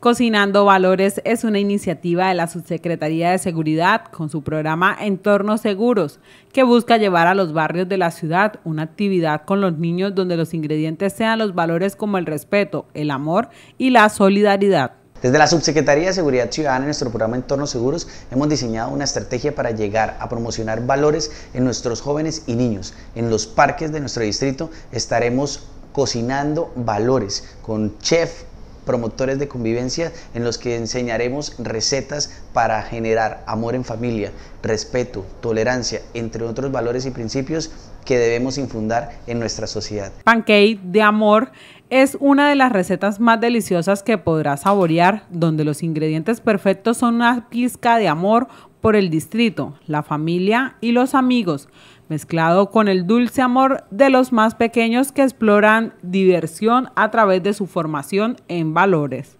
Cocinando Valores es una iniciativa de la Subsecretaría de Seguridad con su programa Entornos Seguros, que busca llevar a los barrios de la ciudad una actividad con los niños donde los ingredientes sean los valores como el respeto, el amor y la solidaridad. Desde la Subsecretaría de Seguridad Ciudadana en nuestro programa Entornos Seguros hemos diseñado una estrategia para llegar a promocionar valores en nuestros jóvenes y niños. En los parques de nuestro distrito estaremos cocinando valores con chef promotores de convivencia en los que enseñaremos recetas para generar amor en familia, respeto, tolerancia, entre otros valores y principios que debemos infundar en nuestra sociedad. Pancake de amor es una de las recetas más deliciosas que podrás saborear, donde los ingredientes perfectos son una pizca de amor por el distrito, la familia y los amigos mezclado con el dulce amor de los más pequeños que exploran diversión a través de su formación en valores.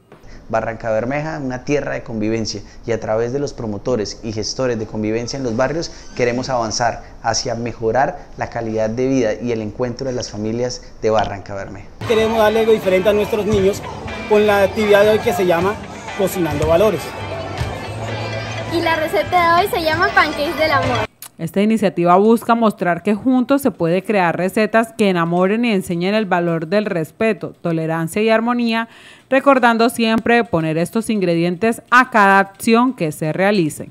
Barranca Bermeja, una tierra de convivencia y a través de los promotores y gestores de convivencia en los barrios queremos avanzar hacia mejorar la calidad de vida y el encuentro de las familias de Barranca Bermeja. Queremos darle algo diferente a nuestros niños con la actividad de hoy que se llama Cocinando Valores. Y la receta de hoy se llama Pancakes del Amor. Esta iniciativa busca mostrar que juntos se puede crear recetas que enamoren y enseñen el valor del respeto, tolerancia y armonía, recordando siempre poner estos ingredientes a cada acción que se realice.